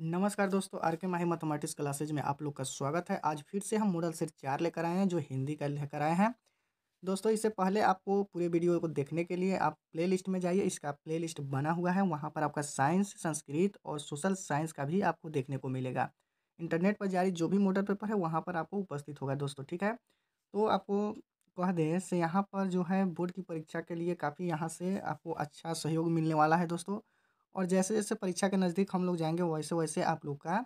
नमस्कार दोस्तों आर के माही मैथमेटिक्स क्लासेज में आप लोग का स्वागत है आज फिर से हम मॉडल सेट चार लेकर आए हैं जो हिंदी का लेकर आए हैं दोस्तों इससे पहले आपको पूरे वीडियो को देखने के लिए आप प्ले लिस्ट में जाइए इसका प्ले लिस्ट बना हुआ है वहाँ पर आपका साइंस संस्कृत और सोशल साइंस का भी आपको देखने को मिलेगा इंटरनेट पर जारी जो भी मॉडल पेपर है वहाँ पर आपको उपस्थित होगा दोस्तों ठीक है तो आपको कह दें से यहाँ पर जो है बोर्ड की परीक्षा के लिए काफ़ी यहाँ से आपको अच्छा सहयोग मिलने वाला है दोस्तों और जैसे जैसे परीक्षा के नज़दीक हम लोग जाएंगे वैसे वैसे आप लोग का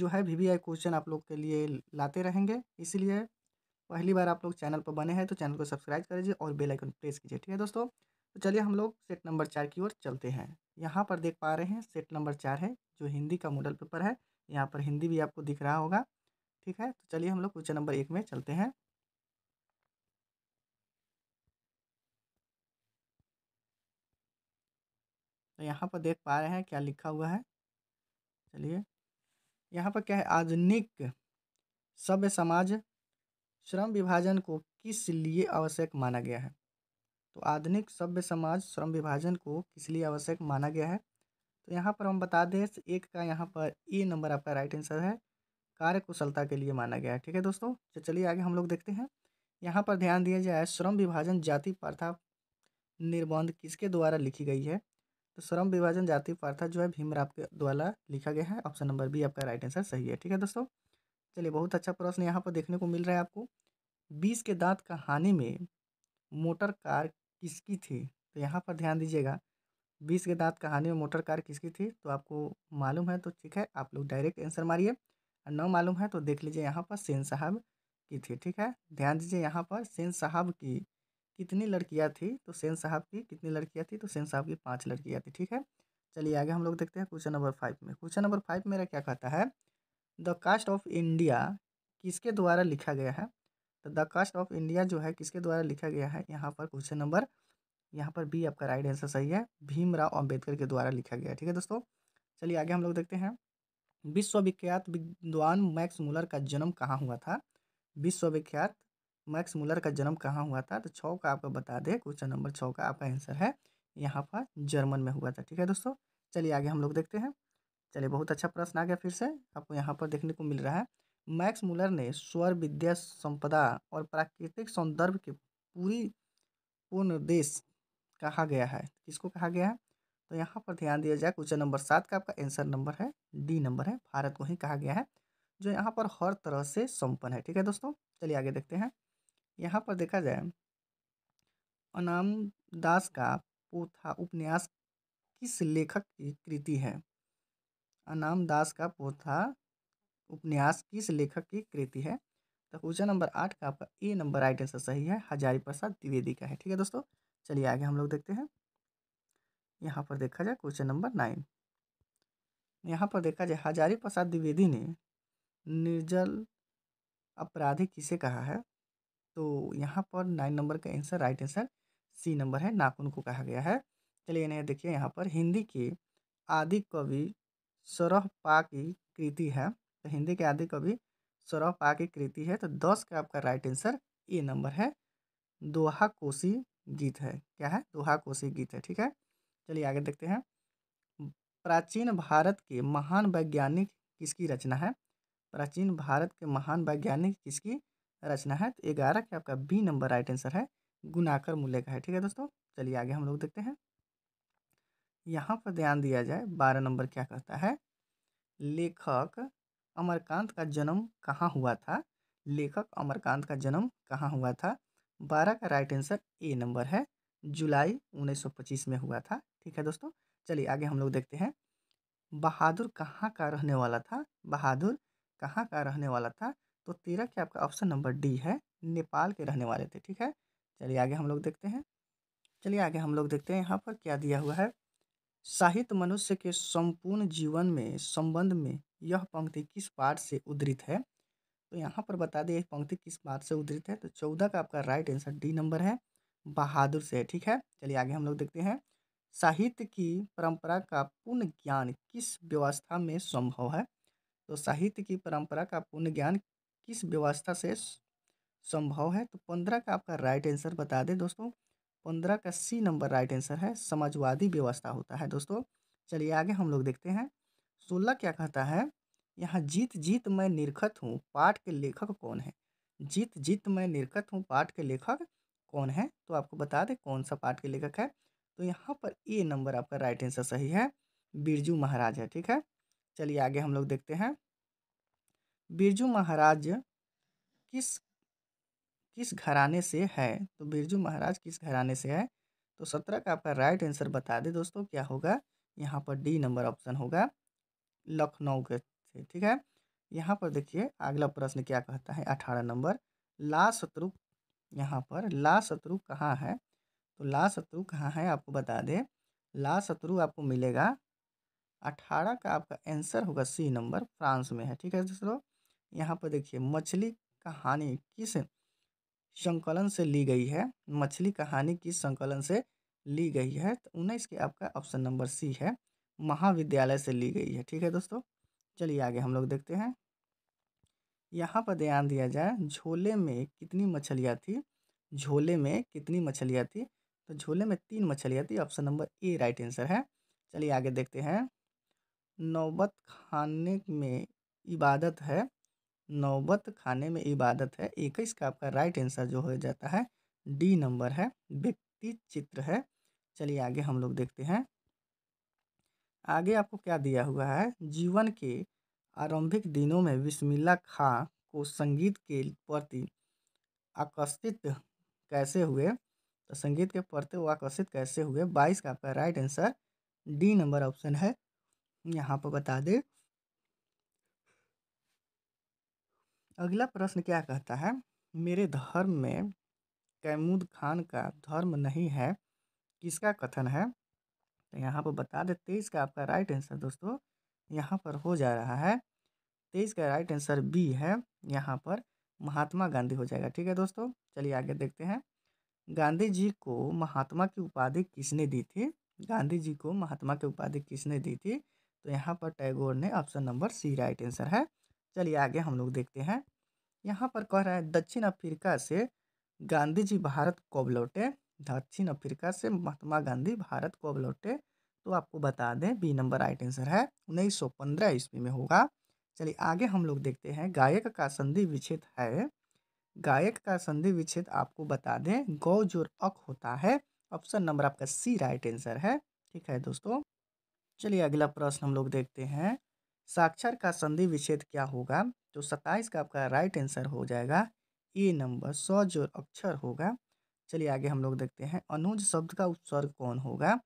जो है वी वी आई क्वेश्चन आप लोग के लिए लाते रहेंगे इसीलिए पहली बार आप लोग चैनल पर बने हैं तो चैनल को सब्सक्राइब कर लीजिए और बेल आइकन प्रेस कीजिए ठीक है दोस्तों तो चलिए हम लोग सेट नंबर चार की ओर चलते हैं यहाँ पर देख पा रहे हैं सेट नंबर चार है जो हिंदी का मॉडल पेपर है यहाँ पर हिंदी भी आपको दिख रहा होगा ठीक है तो चलिए हम लोग क्वेश्चन नंबर एक में चलते हैं तो यहाँ पर देख पा रहे हैं क्या लिखा हुआ है चलिए यहाँ पर क्या है आधुनिक सभ्य समाज श्रम विभाजन को किस लिए आवश्यक माना गया है तो आधुनिक सभ्य समाज श्रम विभाजन को किस लिए आवश्यक माना गया है तो यहाँ पर हम बता दें एक का यहाँ पर ए नंबर आपका राइट आंसर है कार्य कुशलता के लिए माना गया है ठीक है दोस्तों तो चलिए आगे हम लोग देखते हैं यहाँ पर ध्यान दिया जाए श्रम विभाजन जाति प्रथा निर्बंध किसके द्वारा लिखी गई है तो श्रम विभाजन जाति प्रथा जो है भीमराव के द्वारा लिखा गया है ऑप्शन नंबर बी आपका राइट आंसर सही है ठीक है दोस्तों चलिए बहुत अच्छा प्रश्न यहाँ पर देखने को मिल रहा है आपको बीस के दांत कहानी में मोटर कार किसकी थी तो यहाँ पर ध्यान दीजिएगा बीस के दांत कहानी में मोटर कार किसकी थी तो आपको मालूम है तो ठीक है आप लोग डायरेक्ट आंसर मारिए और न मालूम है तो देख लीजिए यहाँ पर सेन साहब की थी ठीक है ध्यान दीजिए यहाँ पर सेन साहब की कितनी लड़कियाँ थी तो सेन साहब की कितनी लड़कियाँ थी तो सेन साहब की पाँच लड़कियाँ थी ठीक है चलिए आगे हम लोग देखते हैं क्वेश्चन नंबर फाइव में क्वेश्चन नंबर फाइव मेरा क्या कहता है द कास्ट ऑफ इंडिया किसके द्वारा लिखा गया है तो द कास्ट ऑफ इंडिया जो है किसके द्वारा लिखा गया है यहाँ पर क्वेश्चन नंबर यहाँ पर बी आपका राइट आंसर सही है भीमराव अम्बेडकर के द्वारा लिखा गया ठीक है दोस्तों चलिए आगे हम लोग देखते हैं विश्वविख्यात विद्वान मैक्स मूलर का जन्म कहाँ हुआ था विश्वविख्यात मैक्स मुलर का जन्म कहाँ हुआ था तो छः का आपको बता दें क्वेश्चन नंबर छः का आपका आंसर है यहाँ पर जर्मन में हुआ था ठीक है दोस्तों चलिए आगे हम लोग देखते हैं चलिए बहुत अच्छा प्रश्न आ गया फिर से आपको यहाँ पर देखने को मिल रहा है मैक्स मुलर ने स्वर विद्या संपदा और प्राकृतिक सौंदर्य के पूरी पूर्ण देश कहा गया है किसको कहा गया है तो यहाँ पर ध्यान दिया जाए क्वेश्चन नंबर सात का आपका आंसर नंबर है डी नंबर है भारत को ही कहा गया है जो यहाँ पर हर तरह से संपन्न है ठीक है दोस्तों चलिए आगे देखते हैं यहाँ पर देखा जाए अनाम दास का पोथा उपन्यास किस लेखक की कृति है अनाम दास का पोथा उपन्यास किस लेखक की कृति है तो क्वेश्चन नंबर आठ का आपका ए नंबर राइट आंसर सही है हजारी प्रसाद द्विवेदी का है ठीक है दोस्तों चलिए आगे हम लोग देखते हैं यहाँ पर देखा जाए क्वेश्चन नंबर नाइन यहाँ पर देखा जाए हजारी प्रसाद द्विवेदी ने निर्जल अपराधी किसे कहा है तो यहाँ पर नाइन नंबर का answer right answer C number है नाखून को कहा गया है चलिए नहीं देखिए यहाँ पर हिंदी के आदि कवि सरह पा की कृति है तो हिंदी के आदि कवि सरह पा की कृति है तो दस का आपका राइट आंसर ए नंबर है दोहा कोसी गीत है क्या है दोहा कोसी गीत है ठीक है चलिए आगे देखते हैं प्राचीन भारत के महान वैज्ञानिक किसकी रचना है प्राचीन भारत के महान वैज्ञानिक किसकी रचना है तो ग्यारह के आपका बी नंबर राइट आंसर है गुनाकर मूल्य का है ठीक है दोस्तों चलिए आगे हम लोग देखते हैं यहाँ पर ध्यान दिया जाए बारह नंबर क्या कहता है लेखक अमरकांत का जन्म कहाँ हुआ था लेखक अमरकांत का जन्म कहाँ हुआ था बारह का राइट आंसर ए नंबर है जुलाई 1925 में हुआ था ठीक है दोस्तों चलिए आगे हम लोग देखते हैं बहादुर कहाँ का रहने वाला था बहादुर कहाँ का रहने वाला था तो तेरह के आपका ऑप्शन नंबर डी है नेपाल के रहने वाले थे ठीक है चलिए आगे हम लोग देखते हैं चलिए आगे हम लोग देखते हैं यहाँ पर क्या दिया हुआ है साहित्य मनुष्य के संपूर्ण जीवन में संबंध में यह पंक्ति किस पाठ से उद्धृत है तो यहाँ पर बता दें यह पंक्ति किस पाठ से उद्धृत है तो चौदह का आपका राइट आंसर डी नंबर है बहादुर से ठीक है चलिए आगे हम लोग देखते हैं साहित्य की परंपरा का पूर्ण ज्ञान किस व्यवस्था में संभव है तो साहित्य की परंपरा का पूर्ण ज्ञान किस व्यवस्था से संभव है तो पंद्रह का आपका राइट आंसर बता दें दोस्तों पंद्रह का सी नंबर राइट आंसर है समाजवादी व्यवस्था होता है दोस्तों चलिए आगे हम लोग देखते हैं सोलह क्या कहता है यहाँ जीत जीत मैं निरखत हूँ पाठ के लेखक कौन है जीत जीत मैं निरखत हूँ पाठ के लेखक कौन है तो आपको बता दें कौन सा पाठ के लेखक है तो यहाँ पर ए नंबर आपका राइट आंसर सही है बिरजू महाराज है ठीक है चलिए आगे हम लोग देखते हैं बिरजू महाराज किस किस घराने से है तो बिरजू महाराज किस घराने से है तो सत्रह का आपका राइट आंसर बता दे दोस्तों क्या होगा यहाँ पर डी नंबर ऑप्शन होगा लखनऊ के थे ठीक है यहाँ पर देखिए अगला प्रश्न क्या कहता है अठारह नंबर ला शत्रु यहाँ पर ला शत्रु कहाँ है तो ला शत्रु कहाँ है आपको बता दें ला शत्रु आपको मिलेगा अठारह का आपका आंसर होगा सी नंबर फ्रांस में है ठीक है दोस्तों यहाँ पर देखिए मछली कहानी किस संकलन से ली गई है मछली कहानी किस संकलन से ली गई है तो उन्नीस के आपका ऑप्शन नंबर सी है महाविद्यालय से ली गई है ठीक है दोस्तों चलिए आगे हम लोग देखते हैं यहाँ पर ध्यान दिया जाए झोले में कितनी मछलियाँ थी झोले में कितनी मछलियाँ थी तो झोले में तीन मछलियाँ थी option number A right answer है चलिए आगे देखते हैं नौबत खाने में इबादत है नौबत खाने में इबादत है इक्कीस का आपका राइट आंसर जो हो जाता है डी नंबर है व्यक्ति चित्र है चलिए आगे हम लोग देखते हैं आगे आपको क्या दिया हुआ है जीवन के आरंभिक दिनों में बिस्मिल्ला खां को संगीत के प्रति आकर्षित कैसे हुए तो संगीत के प्रति वो आकर्षित कैसे हुए बाईस का आपका right answer D number option है यहाँ पर बता दें अगला प्रश्न क्या कहता है मेरे धर्म में कैमूद खान का धर्म नहीं है किसका कथन है तो यहाँ पर बता दे तेईस का आपका राइट आंसर दोस्तों यहाँ पर हो जा रहा है तेईस का राइट आंसर बी है यहाँ पर महात्मा गांधी हो जाएगा ठीक है दोस्तों चलिए आगे देखते हैं गांधी जी को महात्मा की उपाधि किसने दी थी गांधी जी को महात्मा की उपाधि किसने दी थी तो यहाँ पर टैगोर ने option number C right answer है चलिए आगे हम लोग देखते हैं यहाँ पर कह रहा है दक्षिण अफ्रीका से गांधी जी भारत कब लौटे दक्षिण अफ्रीका से महात्मा गांधी भारत कब लौटे तो आपको बता दें बी नंबर राइट आंसर है उन्नीस सौ पंद्रह ईस्वी में होगा चलिए आगे हम लोग देखते हैं गायक का संधि विच्छेद है गायक का संधि विच्छेद आपको बता दें गौ जोर अक होता है ऑप्शन नंबर आपका सी राइट आंसर है ठीक है दोस्तों चलिए अगला प्रश्न हम लोग देखते हैं साक्षर का संधि विच्छेद क्या होगा तो सत्ताईस का आपका राइट आंसर हो जाएगा ए नंबर सौ जो अक्षर होगा चलिए आगे हम लोग देखते हैं अनुज शब्द का उत्सर्ग कौन होगा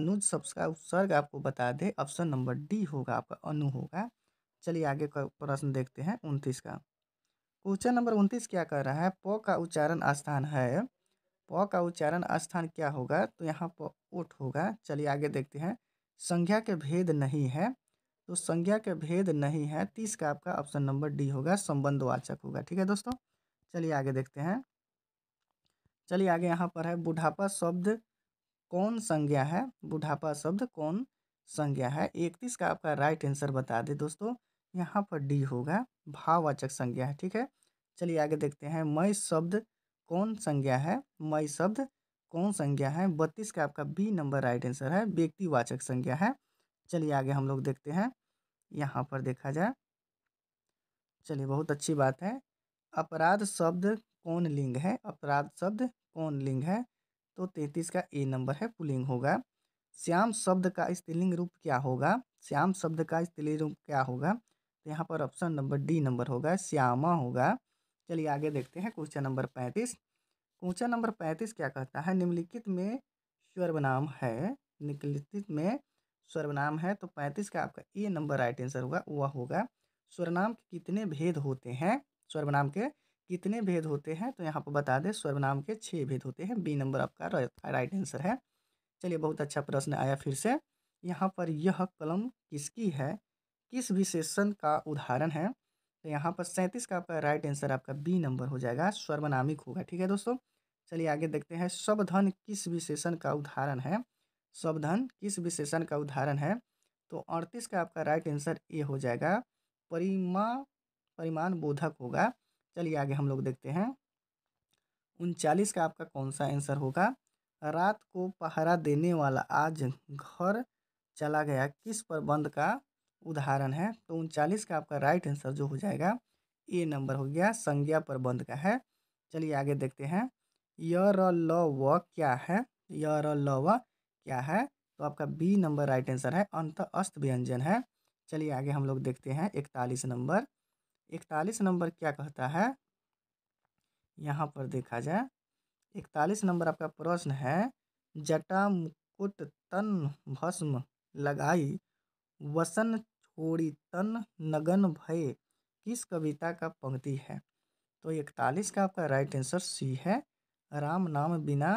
अनुज शब्द का उत्सर्ग आपको बता दे ऑप्शन नंबर डी होगा आपका अनु होगा चलिए आगे का प्रश्न देखते हैं उनतीस का क्वेश्चन नंबर उनतीस क्या कर रहा है प का उच्चारण स्थान है प का उच्चारण स्थान क्या होगा तो यहाँ पर ओठ होगा चलिए आगे देखते हैं संज्ञा के भेद नहीं है तो संज्ञा के भेद नहीं है तीस का आपका ऑप्शन नंबर डी होगा संबंधवाचक होगा ठीक है दोस्तों चलिए आगे देखते हैं चलिए आगे यहाँ पर है बुढ़ापा शब्द कौन संज्ञा है बुढ़ापा शब्द कौन संज्ञा है इकतीस का आपका राइट आंसर बता दे दोस्तों यहाँ पर डी होगा भाववाचक संज्ञा है ठीक है चलिए आगे देखते हैं मई शब्द कौन संज्ञा है मई शब्द कौन संज्ञा है बत्तीस का आपका बी नंबर राइट आंसर है व्यक्तिवाचक संज्ञा है चलिए आगे हम लोग देखते हैं यहाँ पर देखा जाए चलिए बहुत अच्छी बात है अपराध शब्द कौन लिंग है अपराध शब्द कौन लिंग है तो तैतीस का ए नंबर है पुलिंग होगा श्याम शब्द का स्त्रीलिंग रूप क्या होगा श्याम शब्द का स्त्रीलिंग रूप क्या होगा तो यहाँ पर ऑप्शन नंबर डी नंबर होगा श्यामा होगा चलिए आगे देखते हैं क्वेश्चन नंबर पैंतीस क्वेश्चन नंबर पैंतीस क्या कहता है निम्नलिखित में सर्वनाम है निम्नलिखित में सर्वनाम है तो पैंतीस का आपका ए नंबर राइट आंसर होगा वह होगा सर्वनाम के कितने भेद होते हैं सर्वनाम के कितने भेद होते हैं तो यहाँ पर बता दें सर्वनाम के छः भेद होते हैं बी नंबर आपका राइट आंसर है चलिए बहुत अच्छा प्रश्न आया फिर से यहाँ पर यह कलम किसकी है किस विशेषण का उदाहरण है तो यहाँ पर सैंतीस का आपका राइट आंसर आपका बी नंबर हो जाएगा स्वर्वनामिक होगा ठीक है दोस्तों चलिए आगे देखते हैं सब धन किस विशेषण का उदाहरण है शब्दन किस विशेषण का उदाहरण है तो अड़तीस का आपका राइट आंसर ए हो जाएगा परिमा परिमाण बोधक होगा चलिए आगे हम लोग देखते हैं उनचालीस का आपका कौन सा आंसर होगा रात को पहरा देने वाला आज घर चला गया किस प्रबंध का उदाहरण है तो उनचालीस का आपका राइट आंसर जो हो जाएगा ए नंबर हो गया संज्ञा प्रबंध का है चलिए आगे देखते हैं य र ल व क्या है य र ल व क्या है तो आपका बी नंबर राइट आंसर है अंत अस्त व्यंजन है चलिए आगे हम लोग देखते हैं इकतालीस नंबर इकतालीस नंबर क्या कहता है यहाँ पर देखा जाए इकतालीस नंबर आपका प्रश्न है जटा मुकुट तन भस्म लगाई वसन छोड़ी तन नगन भय किस कविता का पंक्ति है तो इकतालीस का आपका राइट आंसर सी है राम नाम बिना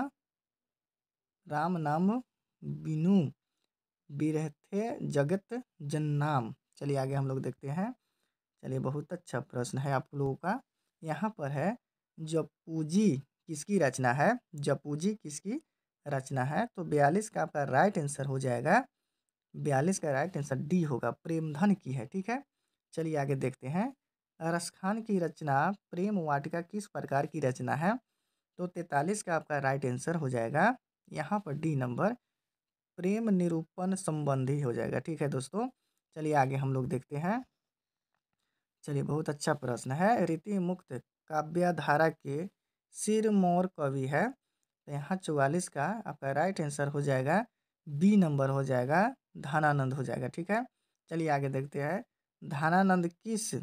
राम नाम बिनु बिरथे जगत जन्नाम चलिए आगे हम लोग देखते हैं चलिए बहुत अच्छा प्रश्न है आप लोगों का यहाँ पर है जपूजी किसकी रचना है जपूजी किसकी रचना है तो बयालीस का आपका राइट आंसर हो जाएगा बयालीस का राइट आंसर डी होगा प्रेमधन की है ठीक है चलिए आगे देखते हैं रसखान की रचना प्रेम वाटिका किस प्रकार की रचना है तो तैतालीस का आपका राइट आंसर हो जाएगा यहाँ पर डी नंबर प्रेम निरूपण संबंधी हो जाएगा ठीक है दोस्तों चलिए आगे हम लोग देखते हैं चलिए बहुत अच्छा प्रश्न है रीति मुक्त काव्याधारा के सिर मोर कवि है तो यहाँ चौवालीस का आपका राइट आंसर हो जाएगा बी नंबर हो जाएगा धानानंद हो जाएगा ठीक है चलिए आगे देखते हैं धानानंद किस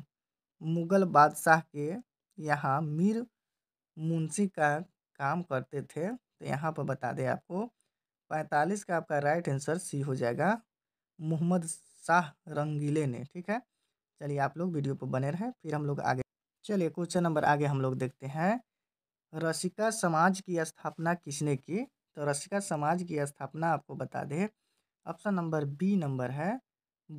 मुगल बादशाह के यहाँ मीर मुंशी का काम करते थे तो यहाँ पर बता दें आपको पैंतालीस का आपका राइट आंसर सी हो जाएगा मोहम्मद शाह रंगीले ने ठीक है चलिए आप लोग वीडियो पर बने रहें फिर हम लोग आगे चलिए क्वेश्चन नंबर आगे हम लोग देखते हैं रसिका समाज की स्थापना किसने की तो रसिका समाज की स्थापना आपको बता दें ऑप्शन नंबर बी नंबर है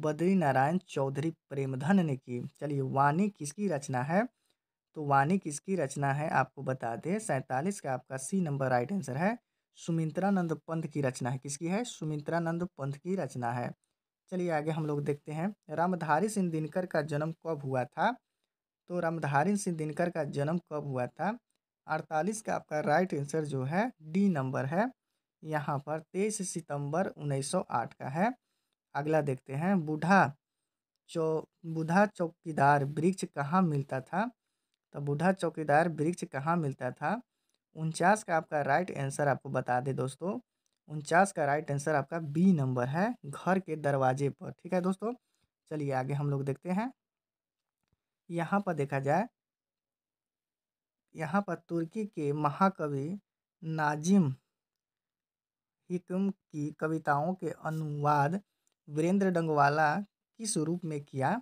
बद्री नारायण चौधरी प्रेमधन ने की चलिए वाणी किसकी रचना है तो वाणी किसकी रचना है आपको बता दें सैंतालीस का आपका सी नंबर राइट आंसर है सुमित्रानंद पंथ की रचना है किसकी है सुमित्रानंद पंथ की रचना है चलिए आगे हम लोग देखते हैं रामधारी सिंह दिनकर का जन्म कब हुआ था तो रामधारी सिंह दिनकर का जन्म कब हुआ था अड़तालीस का आपका राइट आंसर जो है डी नंबर है यहाँ पर तेईस सितंबर 1908 का है अगला देखते हैं बूढ़ा चौ बूढ़ा चौकीदार वृक्ष कहाँ मिलता था तो बूढ़ा चौकीदार वृक्ष कहाँ मिलता था उनचास का आपका राइट आंसर आपको बता दें दोस्तों उनचास का राइट आंसर आपका बी नंबर है घर के दरवाजे पर ठीक है दोस्तों चलिए आगे हम लोग देखते हैं यहाँ पर देखा जाए यहाँ पर तुर्की के महाकवि नाजिम हिकम की कविताओं के अनुवाद वीरेंद्र डंगवाला किस रूप में किया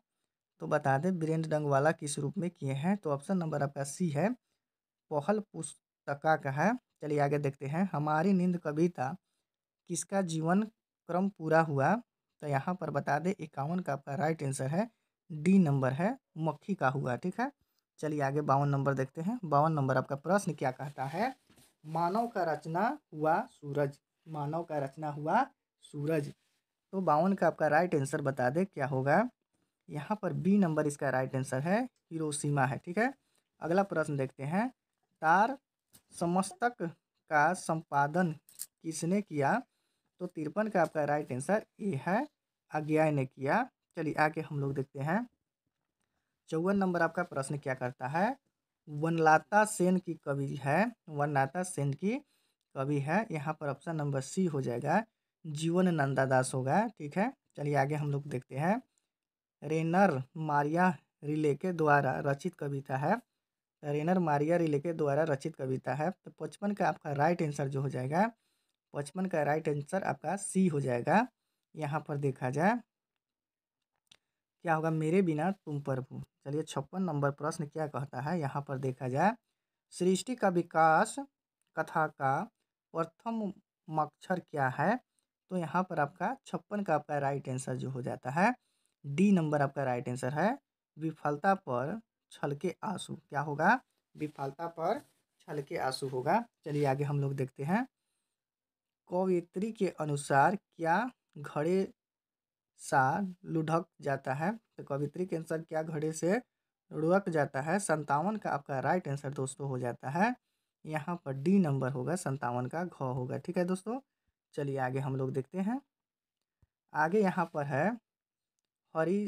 तो बता दें वीरेंद्र डंगवाला किस रूप में किए हैं तो ऑप्शन नंबर आपका सी है पहल पुस्त तका का है चलिए आगे देखते हैं हमारी नींद कविता किसका जीवन क्रम पूरा हुआ तो यहाँ पर बता दें इक्यावन का आपका राइट आंसर है डी नंबर है मक्खी का हुआ ठीक है चलिए आगे बावन नंबर देखते हैं बावन नंबर आपका प्रश्न क्या कहता है मानव का रचना हुआ सूरज मानव का रचना हुआ सूरज तो बावन का आपका राइट आंसर बता दे क्या होगा यहाँ पर बी नंबर इसका राइट आंसर है हिरोसीमा है ठीक है अगला प्रश्न देखते हैं तार समस्तक का संपादन किसने किया तो तिरपन का आपका राइट आंसर ए है अज्ञा ने किया चलिए आगे हम लोग देखते हैं चौवन नंबर आपका प्रश्न क्या करता है वनलाता सेन की कवि है वनलाता सेन की कवि है यहाँ पर ऑप्शन नंबर सी हो जाएगा जीवन नंदा दास होगा ठीक है चलिए आगे हम लोग देखते हैं रेनर मारिया रिले के द्वारा रचित कविता है रेनर मारिया रिले के द्वारा रचित कविता है तो पचपन का आपका राइट आंसर जो हो जाएगा पचपन का राइट आंसर आपका सी हो जाएगा यहाँ पर देखा जाए क्या होगा मेरे बिना तुम प्रभु चलिए छप्पन नंबर प्रश्न क्या कहता है यहाँ पर देखा जाए सृष्टि का विकास कथा का प्रथम मक्षर क्या है तो यहाँ पर आपका छप्पन का आपका राइट आंसर जो हो जाता है डी नंबर आपका राइट आंसर है विफलता पर छल के आंसू क्या होगा विफलता पर छल के आंसू होगा चलिए आगे हम लोग देखते हैं कवयित्री के अनुसार क्या घड़े सा लुढ़क जाता है तो कवित्री के आंसर क्या घड़े से लुढ़क जाता है संतावन का आपका राइट आंसर दोस्तों हो जाता है यहाँ पर डी नंबर होगा संतावन का घ होगा ठीक है दोस्तों चलिए आगे हम लोग देखते हैं आगे यहाँ पर है हरी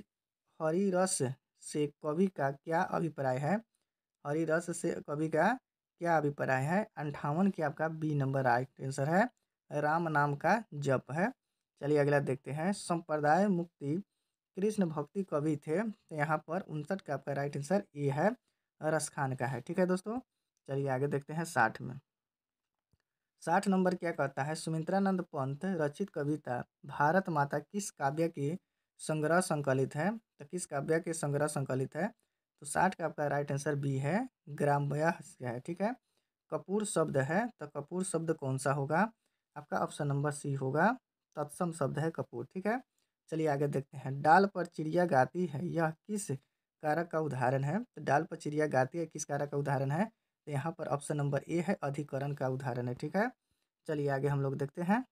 हरी रस से कवि का क्या अभिप्राय है हरी रस से कवि का क्या अभिप्राय है अंठावन की आपका बी नंबर राइट आंसर है राम नाम का जप है चलिए अगला देखते हैं संप्रदाय मुक्ति कृष्ण भक्ति कवि थे तो यहाँ पर उनसठ का आपका राइट आंसर ए है रस खान का है ठीक है दोस्तों चलिए आगे देखते हैं साठ में साठ नंबर क्या कहता है सुमित्रानंद पंत रचित कविता भारत माता किस काव्य की संग्रह संकलित है तो किस काव्य के संग्रह संकलित है तो साठ का आपका राइट आंसर बी है ग्राम्य है ठीक है कपूर शब्द है तो कपूर शब्द कौन सा होगा आपका ऑप्शन नंबर सी होगा तत्सम शब्द है कपूर ठीक है चलिए आगे देखते हैं डाल पर चिड़िया गाती है यह किस कारक का उदाहरण है तो डाल पर चिड़िया गाती है किस कारक का उदाहरण है तो यहाँ पर ऑप्शन नंबर ए है अधिकरण का उदाहरण है ठीक है चलिए आगे हम लोग देखते हैं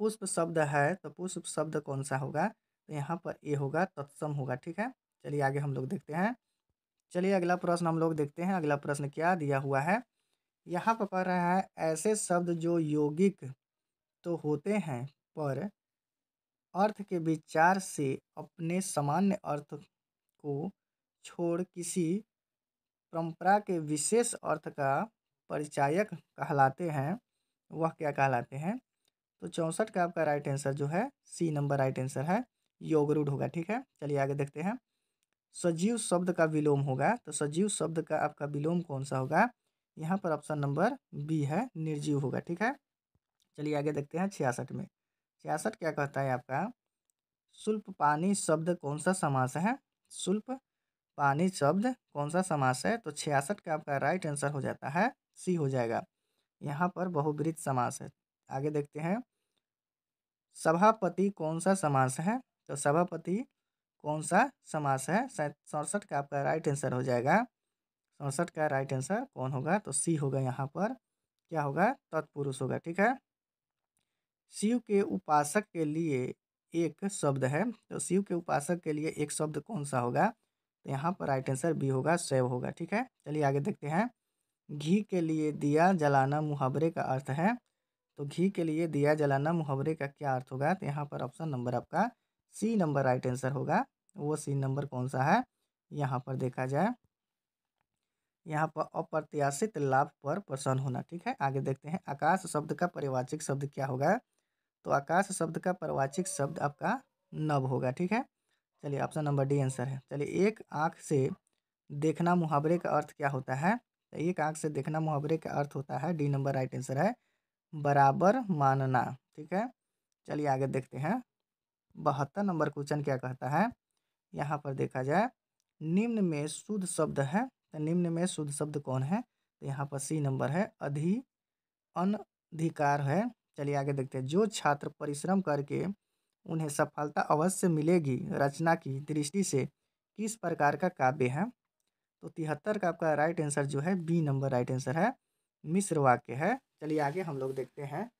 पुष्प शब्द है तो पुष्प शब्द कौन सा होगा तो यहाँ पर ए होगा तत्सम होगा ठीक है चलिए आगे हम लोग देखते हैं चलिए अगला प्रश्न हम लोग देखते हैं अगला प्रश्न क्या दिया हुआ है यहाँ पर पढ़ रहा है ऐसे शब्द जो यौगिक तो होते हैं पर अर्थ के विचार से अपने सामान्य अर्थ को छोड़ किसी परंपरा के विशेष अर्थ का परिचायक कहलाते हैं वह क्या कहलाते हैं तो चौंसठ का आपका राइट आंसर जो है सी नंबर राइट आंसर है योगरूढ़ होगा ठीक है चलिए आगे देखते हैं सजीव शब्द का विलोम होगा तो सजीव शब्द का आपका विलोम कौन सा होगा यहाँ पर ऑप्शन नंबर बी है निर्जीव होगा ठीक है चलिए आगे देखते हैं छियासठ में छियासठ क्या कहता है आपका शुल्प पानी शब्द कौन सा समास है शुल्प पानी शब्द कौन सा समास है तो छियासठ का आपका राइट आंसर हो जाता है सी हो जाएगा यहाँ पर बहुवृत समास है आगे देखते हैं सभापति कौन सा समास है तो सभापति कौन सा समास है सड़सठ का आपका राइट आंसर हो जाएगा सड़सठ का राइट आंसर कौन होगा तो सी होगा यहाँ पर क्या होगा तत्पुरुष होगा ठीक है शिव के उपासक के लिए एक शब्द है तो शिव के उपासक के लिए एक शब्द कौन सा होगा तो यहाँ पर राइट आंसर बी होगा शैव होगा ठीक है चलिए आगे देखते हैं घी के लिए दिया जलाना मुहावरे का अर्थ है तो घी के लिए दिया जलाना मुहावरे का क्या अर्थ होगा तो यहाँ पर ऑप्शन नंबर आपका सी नंबर राइट आंसर होगा वो सी नंबर कौन सा है यहाँ पर देखा जाए यहाँ पर अप्रत्याशित लाभ पर प्रसन्न होना ठीक है आगे देखते हैं आकाश शब्द का परिवाचिक शब्द क्या होगा तो आकाश शब्द का परिवाचिक शब्द आपका नव होगा ठीक है चलिए ऑप्शन नंबर डी आंसर है चलिए एक आँख से देखना मुहावरे का अर्थ क्या होता है तो एक आँख से देखना मुहावरे का अर्थ होता है डी नंबर राइट आंसर है बराबर मानना ठीक है चलिए आगे देखते हैं बहत्तर नंबर क्वेश्चन क्या कहता है यहाँ पर देखा जाए निम्न में शुद्ध शब्द है तो निम्न में शुद्ध शब्द कौन है तो यहाँ पर सी नंबर है अधि अनधिकार है चलिए आगे देखते हैं जो छात्र परिश्रम करके उन्हें सफलता अवश्य मिलेगी रचना की दृष्टि से किस प्रकार का काव्य है तो तिहत्तर का आपका राइट आंसर जो है बी नंबर राइट आंसर है मिश्र वाक्य है चलिए आगे हम लोग देखते हैं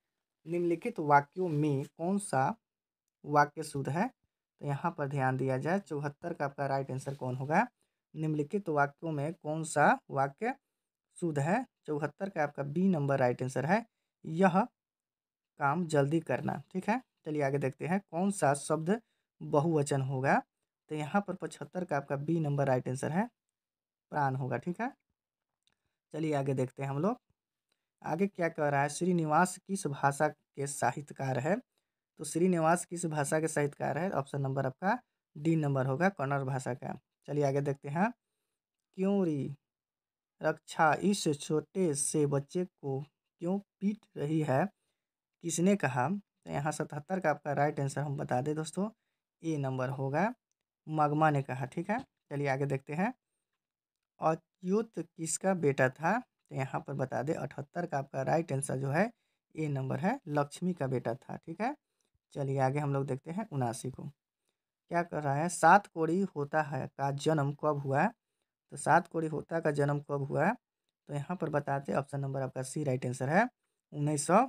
निम्नलिखित वाक्यों में कौन सा वाक्य शुद्ध है तो यहाँ पर ध्यान दिया जाए चौहत्तर का आपका राइट आंसर कौन होगा निम्नलिखित वाक्यों में कौन सा वाक्य शुद्ध है चौहत्तर का आपका बी नंबर राइट आंसर है यह काम जल्दी करना ठीक है चलिए आगे देखते हैं कौन सा शब्द बहुवचन होगा तो यहाँ पर पचहत्तर का आपका बी नंबर राइट आंसर है प्राण होगा ठीक है चलिए आगे देखते हैं हम लोग आगे क्या कह रहा है श्रीनिवास किस भाषा के साहित्यकार है तो श्रीनिवास किस भाषा के साहित्यकार है ऑप्शन नंबर आपका डी नंबर होगा कन्नड़ भाषा का चलिए आगे देखते हैं क्योंरी रक्षा इस छोटे से बच्चे को क्यों पीट रही है किसने कहा तो यहाँ सतहत्तर का आपका राइट आंसर हम बता दें दोस्तों ए नंबर होगा मगमा ने कहा ठीक है चलिए आगे देखते हैं अच्युत किसका बेटा था तो यहाँ पर बता दें अठहत्तर का आपका राइट आंसर जो है ए नंबर है लक्ष्मी का बेटा था ठीक है चलिए आगे हम लोग देखते हैं उनासी को क्या कर रहा है सात कोड़ी होता है का जन्म कब हुआ तो सात कोड़ी होता का जन्म कब हुआ तो यहाँ पर बताते ऑप्शन नंबर आपका सी राइट आंसर है उन्नीस सौ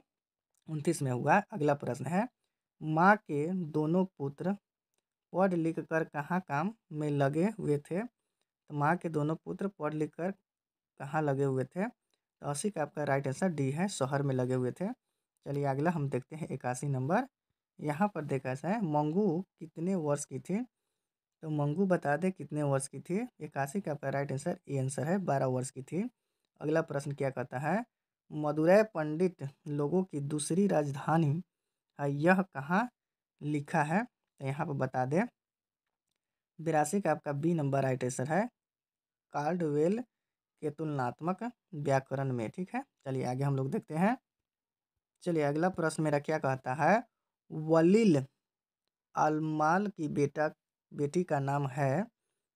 उनतीस में हुआ अगला प्रश्न है माँ के दोनों पुत्र पढ़ लिख कर कहाँ काम में लगे हुए थे तो माँ के दोनों पुत्र पढ़ लिख कर कहाँ लगे हुए थे तो अस्सी का आपका राइट आंसर डी है शहर में लगे हुए थे चलिए अगला हम देखते हैं इक्यासी नंबर यहाँ पर देखा जाए मंगू कितने वर्ष की थी तो मंगू बता दे कितने वर्ष की थी इक्यासी का आपका राइट आंसर ए आंसर है बारह वर्ष की थी अगला प्रश्न क्या कहता है मदुरै पंडित लोगों की दूसरी राजधानी है यह कहाँ लिखा है तो यहाँ पर बता दे बिरासी का आपका बी नंबर राइट आंसर है कार्डवेल के तुलनात्मक व्याकरण में ठीक है चलिए आगे हम लोग देखते हैं चलिए अगला प्रश्न मेरा क्या कहता है वलील अलमाल की बेटा बेटी का नाम है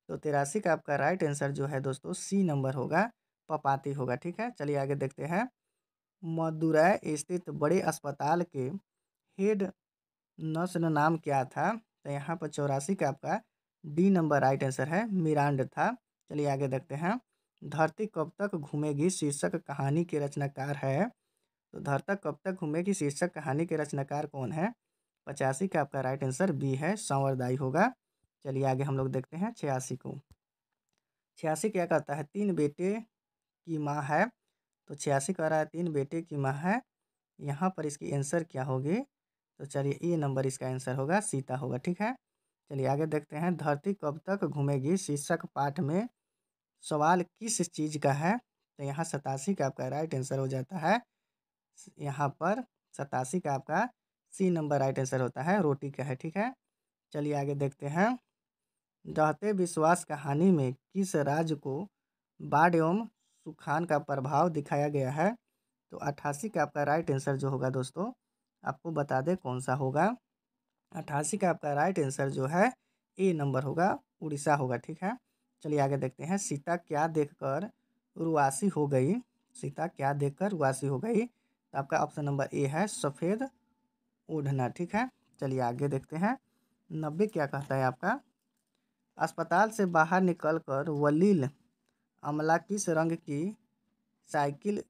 तो तिरासी का आपका राइट आंसर जो है दोस्तों सी नंबर होगा पपाती होगा ठीक है चलिए आगे देखते हैं मदुरै स्थित बड़े अस्पताल के हेड नर्सन नाम क्या था तो यहाँ पर चौरासी का आपका डी नंबर राइट आंसर है मिरांड था चलिए आगे देखते हैं धरती कब तक घूमेगी शीर्षक कहानी के रचनाकार है तो धरती कब तक घूमेगी शीर्षक कहानी के रचनाकार कौन है पचासी का आपका राइट आंसर बी है संवरदाई होगा चलिए आगे हम लोग देखते हैं छियासी को छियासी क्या कहता है तीन बेटे की माँ है तो छियासी कह रहा है तीन बेटे की माँ है यहाँ पर इसकी आंसर क्या होगी तो चलिए ए नंबर इसका आंसर होगा सीता होगा ठीक है चलिए आगे देखते हैं धरती कब तक घूमेगी शीर्षक पाठ में सवाल किस चीज़ का है तो यहाँ सतासी का आपका राइट आंसर हो जाता है यहाँ पर सतासी का आपका सी नंबर राइट आंसर होता है रोटी का है ठीक है चलिए आगे देखते हैं डहते विश्वास कहानी में किस राज्य को बाढ़ एवं सुखान का प्रभाव दिखाया गया है तो अट्ठासी का आपका राइट आंसर जो होगा दोस्तों आपको बता दें कौन सा होगा अट्ठासी का आपका राइट आंसर जो है ए नंबर होगा उड़ीसा होगा ठीक है चलिए आगे देखते हैं सीता क्या देखकर उर्वासी हो गई सीता क्या देखकर उर्वासी हो गई तो आपका ऑप्शन नंबर ए है सफ़ेद ओढ़ना ठीक है चलिए आगे देखते हैं नब्बे क्या कहता है आपका अस्पताल से बाहर निकलकर वलील अमला किस रंग की साइकिल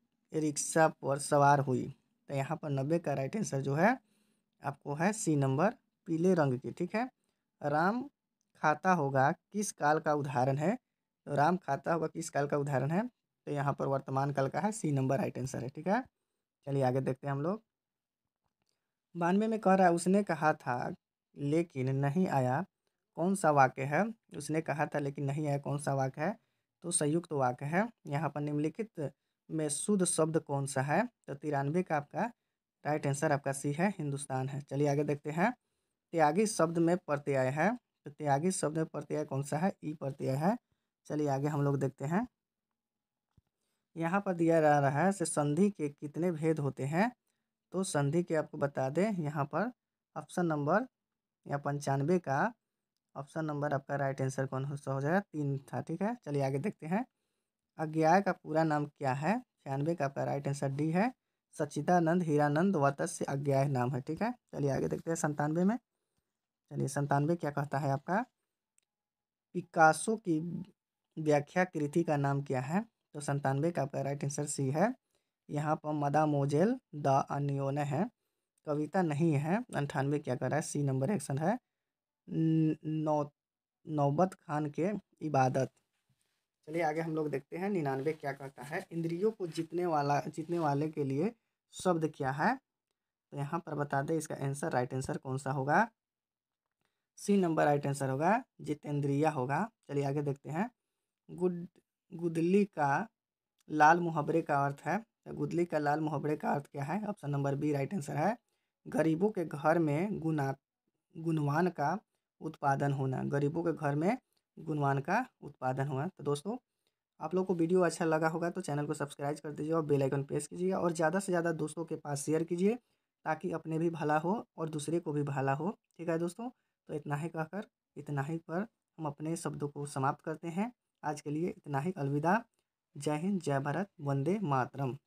रिक्शा पर सवार हुई तो यहाँ पर नब्बे का राइट आंसर जो है आपको है सी नंबर पीले रंग की ठीक है राम खाता होगा किस काल का उदाहरण है तो राम खाता होगा किस काल का उदाहरण है तो यहाँ पर वर्तमान काल का है सी नंबर राइट आंसर है ठीक है चलिए आगे देखते हैं हम लोग बानवे में कह रहा है उसने कहा था लेकिन नहीं आया कौन सा वाक्य है उसने कहा था लेकिन नहीं आया कौन सा वाक्य है तो संयुक्त तो वाक्य है यहाँ पर निम्नलिखित में शुद्ध शब्द कौन सा है तो तिरानवे का आपका राइट आंसर आपका सी है हिंदुस्तान है चलिए आगे देखते हैं त्यागी शब्द में प्रत्यय है प्रत्यागी शब्द में प्रत्यय कौन सा है ई प्रत्यय है चलिए आगे हम लोग देखते हैं यहाँ पर दिया जा रहा है से संधि के कितने भेद होते हैं तो संधि के आपको बता दें यहाँ पर ऑप्शन नंबर या पंचानवे का ऑप्शन नंबर आपका राइट आंसर कौन सा हो जाएगा तीन था ठीक है चलिए आगे देखते हैं अज्ञाय का पूरा नाम क्या है छियानवे का आपका राइट आंसर डी है सच्चिदानंद हीरानंद वत्स्य अज्ञाय नाम है ठीक है चलिए आगे देखते हैं संतानवे में चलिए संतानवे क्या कहता है आपका पिकासो की व्याख्या कृति का नाम क्या है तो संतानवे का आपका राइट आंसर सी है यहाँ पर मदा मोजेल द अनियोन है कविता नहीं है अंठानवे क्या कर रहा है सी नंबर एक्शन है नौ नौबत खान के इबादत चलिए आगे हम लोग देखते हैं निन्यानवे क्या कहता है इंद्रियों को जीतने वाला जीतने वाले के लिए शब्द क्या है तो यहाँ पर बता दें इसका आंसर राइट आंसर कौन सा होगा सी नंबर राइट आंसर होगा जितेंद्रिया होगा चलिए आगे देखते हैं गुड गुदली का लाल मुहबरे का अर्थ है तो गुदली का लाल मुहबरे का अर्थ क्या है option number B right answer है गरीबों के घर में गुना गुणवान का उत्पादन होना गरीबों के घर में गुणवान का उत्पादन होना तो दोस्तों आप लोग को वीडियो अच्छा लगा होगा तो चैनल को सब्सक्राइब कर दीजिए और बेल आइकन प्रेस कीजिए और ज़्यादा से ज़्यादा दोस्तों के पास शेयर कीजिए ताकि अपने भी भला हो और दूसरे को भी भला हो ठीक है दोस्तों तो इतना ही कहकर इतना ही पर हम अपने शब्दों को समाप्त करते हैं आज के लिए इतना ही अलविदा जय हिंद जय भारत वंदे मातरम